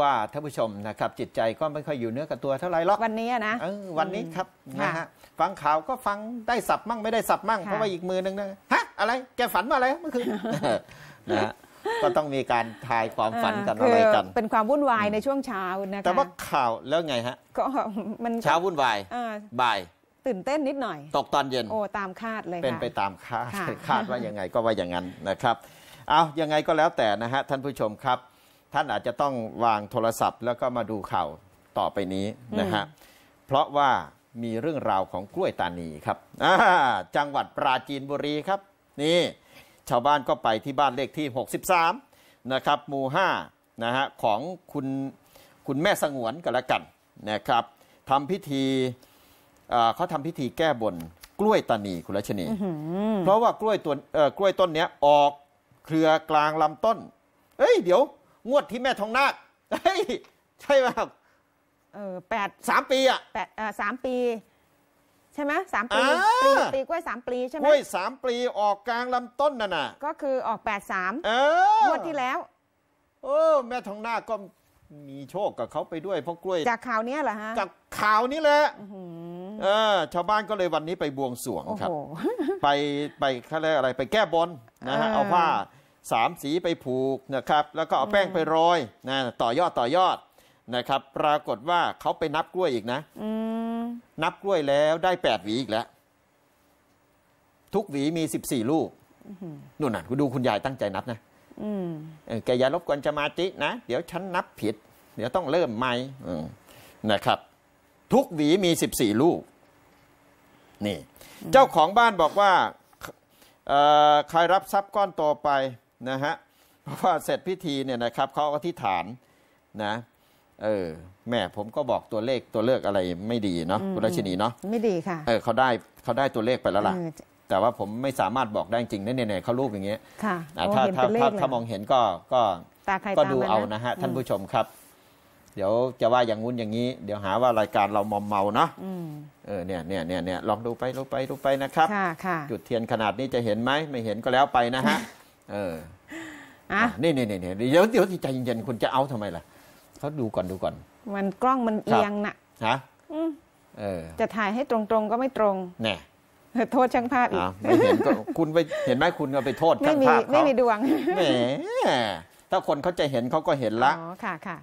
ว่าท่านผู้ชมนะครับจิตใจก็ไม่ค่อยอยู่เนื้อกับตัวเท่าไหร่หรอกวันนี้นะวันนี้ครับนะฮะฟังข่าวก็ฟังได้สับมั่งไม่ได้สับมั่งเพราะว่าอีกมือนึงนะฮะอะไรแกฝันว่าอะไรเมื่อคืนนะฮะก็ต้องมีการทายความฝันกันอะไรกันเป็นความวุ่นวายในช่วงเช้านะคะแต่ว่าข่าวแล้วไงฮะก็มันเช้าวุ่นวายบ่ายตื่นเต้นนิดหน่อย ตกตอนเย็น โอ้ตามคาดเลยเป็นไปตามคาดคาดว่ายังไงก็ว่าอย่างนั้นนะครับเอายังไงก็แล้วแต่นะฮะท่านผู้ชมครับท่านอาจจะต้องวางโทรศัพท์ แล้วก็มาดูข่าวต่อไปนี้นะฮะเพราะว่ามีเรื่องราวของกล้วยตานีครับ จังหวัดปราจีนบุรีครับนี่ชาวบ้านก็ไปที่บ้านเลขที่ 63นะครับหมู่5นะฮะของคุณคุณแม่สงวนกันละกันนะครับทำพิธีเขาทำพิธีแก้บนกล้วยตานีคุณรัชนีเพราะว่ากล้วยตัวกล้วยต้นนี้ออกเครือกลางลำต้น เอ้ยเดี๋ยวงวดที่แม่ทองนาคเฮ้ยใช่ไหมครับเออแปดสามปีอ่ะแปดเออสามปี ใช่ไหมสามปีปีกล้วยสามปีใช่ไหมกล้วยสามปีออกกลางลำต้นน่ะนะก็คือออกแปดสามงวดที่แล้ว เออ แม่ทองนาคก็มีโชคกับเขาไปด้วยเพราะกล้วย จากข่าวนี้เหรอฮะจากข่าวนี้แหละเออ ชาวบ้านก็เลยวันนี้ไปบวงสรวงครับไปไปรอะไรไปแก้บนนะฮะ เอาผ้าสามสีไปผูกนะครับ แล้วก็เอาแป้งไปโรยนะต่อยอดต่อยอด นะครับ ปรากฏว่าเขาไปนับกล้วยอีกนะนับกล้วยแล้วได้แปดหวีอีกแล้ว ทุกหวีมีสิบสี่ลูกนู่นน่ะคุณดูคุณยายตั้งใจนับนะแกอย่าลบกวนจะมาจินะเดี๋ยวฉันนับผิด เดี๋ยวต้องเริ่มใหม่นะครับ ทุกหวีมีสิบสี่ลูก นี่ เจ้าของบ้านบอกว่าใครรับทรัพย์ก้อนโตไปนะฮะเพราะว่าเสร็จพิธีเนี่ยนะครับเขาอธิษฐานนะเออแม่ผมก็บอกตัวเลขตัวเลือกอะไรไม่ดีเนาะคุณราชินีเนาะไม่ดีค่ะเออเขาได้เขาได้ตัวเลขไปแล้วล่ะ แต่ว่าผมไม่สามารถบอกได้จริงเนี่ยเนี่ยเขารูปอย่างเงี้ยค่ะ ถ้าถ้าถ้ามองเห็นก็ก็ก็ดูเอานะฮะ ท่านผู้ชมครับ เดี๋ยวจะว่าอย่างงุ้นอย่างนี้ เดี๋ยวหาว่ารายการเรามอมเมาเนาะเออเนี่ยเนี่ยเนี่ยเนี่ยลองดูไปดูไปดูไปนะครับจุดเทียนขนาดนี้จะเห็นไหมไม่เห็นก็แล้วไปนะฮะเอออ่ะนี่นี่นี่เดี๋ยวเดี๋ยวใจเย็นๆคุณจะเอาทำไมล่ะ เขาดูก่อนดูก่อน มันกล้องมันเอียงน่ะฮะเออ จะถ่ายให้ตรงๆ ก็ไม่ตรงเน่โทษช่างภาพอีกไม่เห็นก็คุณไปเห็นไหมคุณก็ไปโทษช่างภาพเขาไม่มีดวงแหมถ้าคนเขาจะเห็นเขาก็เห็นละ อ๋อค่ะค่ะ